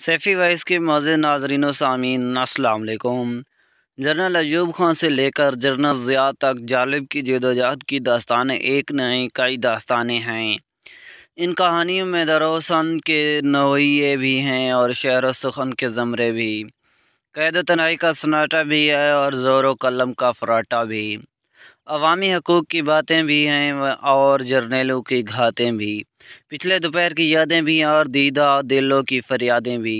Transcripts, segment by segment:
Saifi vice के मौजे नाजरीन सामीन असलकुम जनरल अयूब खान से लेकर जनरल ज़िया तक जालिब की जदोजहद की दास्तान एक नई कई दास्तानें हैं इन कहानियों में दरोसन के नोये भी हैं और शहर सुखन के ज़मरे भी कैद तनाई का सन्नाटा भी है और ज़ोर कलम का फराटा भी अवामी हकूक़ की बातें भी हैं और जर्नेलों की घातें भी पिछले दोपहर की यादें भी और दीदा दिलों की फरियादें भी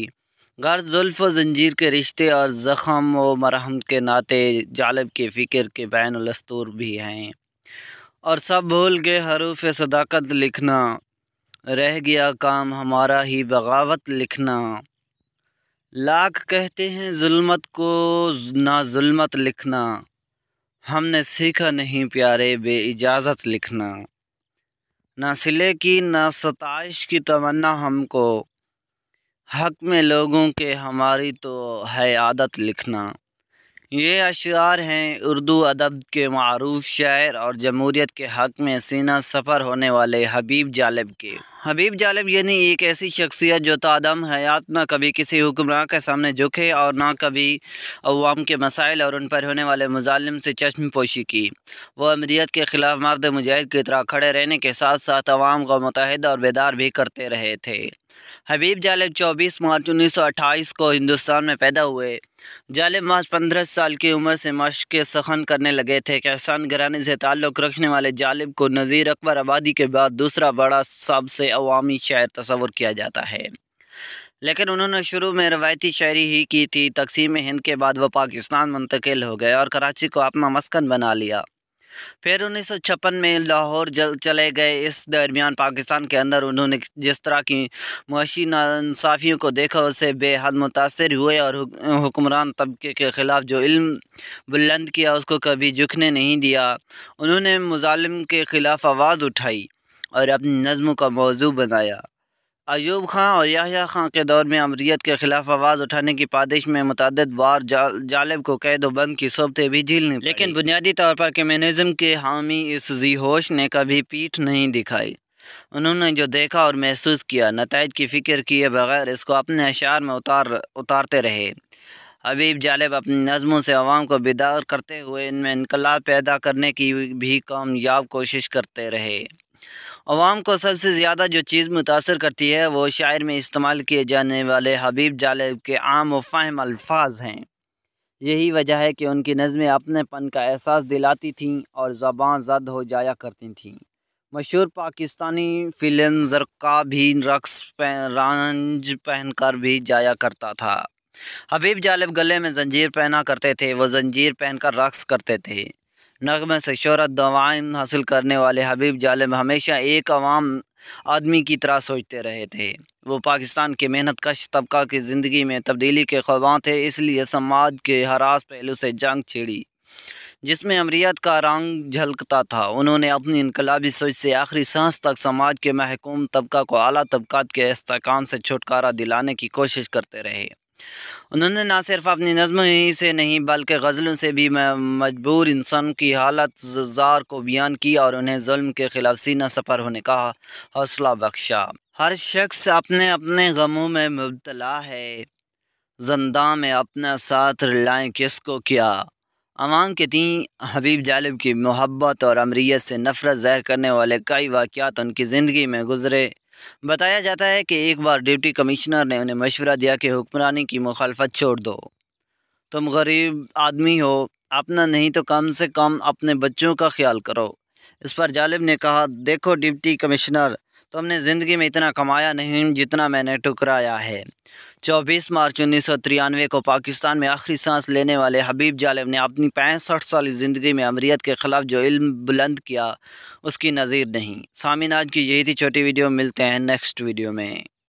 गर जुल्फ़ जंजीर के रिश्ते और ज़ख़म व मरहम के नाते जालब के फ़िक्र के बैन दस्तूर भी हैं और सब भूल गए हरूफ सदाकत लिखना रह गया काम हमारा ही बगावत लिखना लाख कहते हैं जुल्मत को ना जुल्मत लिखना हमने सीखा नहीं प्यारे बे इजाज़त लिखना ना सिले की ना सताइश की तमन्ना हमको हक में लोगों के हमारी तो है आदत लिखना ये अशार हैं उर्दू अदब के मरूफ शायर और जमहूरीत के हक़ में सीना सफ़र होने वाले हबीब जालब के हबीब जालिब यानी एक ऐसी शख्सियत जो तदम हयात ना कभी किसी हुक्मरान के सामने झुके और ना कभी अवाम के मसाइल और उन पर होने वाले मुजालिम से चश्म पोशी की वह अमरीत के ख़िलाफ़ मर्द मुजाहिद की तरह खड़े रहने के साथ साथ अवाम को मुतहद और बेदार भी करते रहे थे हबीब जालिब 24 मार्च 1928 को हिंदुस्तान में पैदा हुए जालिब मार्च पंद्रह साल की उम्र से के सखन करने लगे थे कहसान घरानी से ताल्लुक़ रखने वाले जालिब को नज़ीर अकबर आबादी के बाद दूसरा बड़ा सबसे अवामी शायर तस्वर किया जाता है लेकिन उन्होंने शुरू में रवायती शायरी ही की थी तकसीम हिंद के बाद वह पाकिस्तान मुंतकिल हो गए और कराची को अपना मस्कन बना लिया फिर उन्नीस सौ छप्पन में लाहौर जल चले गए इस दरमियान पाकिस्तान के अंदर उन्होंने जिस तरह की मुशी नासाफ़ियों को देखा उससे बेहद मुतासर हुए और हुक्मरान तबके के ख़िलाफ़ जो इल्म बुलंद किया उसको कभी झुकने नहीं दिया उन्होंने मुजालिम के ख़िलाफ़ आवाज़ उठाई और अपनी नज्म का मौजू बनाया अयूब खां और याहिया खां के दौर में अमरीत के ख़िलाफ़ आवाज़ उठाने की पादिश में मुतद बार जा, जालब को कैद व बंद की सोबते भी नहीं लेकिन बुनियादी तौर पर कम्यूनिज़म के हामी इस होश ने कभी पीठ नहीं दिखाई उन्होंने जो देखा और महसूस किया नतज की फ़िक्र किए बगैर इसको अपने अशार में उतार उतारते रहे हबीब जालब अपनी नज़मों से आवाम को बेदार करते हुए इनमें इनकलाब पैदा करने की भी कामयाब कोशिश करते रहे आवाम को सबसे ज़्यादा जो चीज़ मुतासर करती है वो शायर में इस्तेमाल किए जाने वाले हबीब जालेब के आम व फाहम अल्फाज हैं यही वजह है कि उनकी नज़में अपनेपन का एहसास दिलाती थीं और ज़बान जद हो जाया करती थीं मशहूर पाकिस्तानी फिल्म जरका भी रक्स पह, रांझ पहनकर भी जाया करता था हबीब जालेब गले में जंजीर पहना करते थे वो जंजीर पहनकर रक्स करते थे नगमे से शहरत दवाइन हासिल करने वाले हबीब जालिम हमेशा एक आवाम आदमी की तरह सोचते रहे थे वो पाकिस्तान के मेहनत कश तबका की ज़िंदगी में तब्दीली के खबाँ थे इसलिए समाज के हरास पहलू से जंग छिड़ी जिसमें अमरीत का रंग झलकता था उन्होंने अपनी इनकलाबी सोच से आखिरी सांस तक समाज के महकूम तबका को अली तबकात के इसकाम से छुटकारा दिलाने की कोशिश करते रहे उन्होंने ना सिर्फ अपनी नज़म ही से नहीं बल्कि गज़लों से भी मजबूर इंसान की हालत जार को बयान किया और उन्हें जुल्म के ख़िलाफ़ सीना सफ़र होने का हौसला बख्शा हर शख्स अपने अपने गमों में मुबतला है जंदा में अपना साथ रिलाएँ किस को क्या अवाम के तीन हबीब जालिब की मोहब्बत और अमरीत से नफरत जहर करने वाले कई वाक़ात उनकी ज़िंदगी में गुजरे बताया जाता है कि एक बार डिप्टी कमिश्नर ने उन्हें मशवरा दिया कि हुक्मरानी की मुखालफत छोड़ दो तुम गरीब आदमी हो अपना नहीं तो कम से कम अपने बच्चों का ख्याल करो इस पर जालिब ने कहा देखो डिप्टी कमिश्नर तुमने तो ज़िंदगी में इतना कमाया नहीं जितना मैंने टुकराया है 24 मार्च उन्नीस को पाकिस्तान में आखिरी सांस लेने वाले हबीब जालिब ने अपनी पैंसठ साल ज़िंदगी में अमरीत के ख़िलाफ़ जो इल्म बुलंद किया उसकी नज़ीर नहीं सामिन आज की यही थी छोटी वीडियो मिलते हैं नेक्स्ट वीडियो में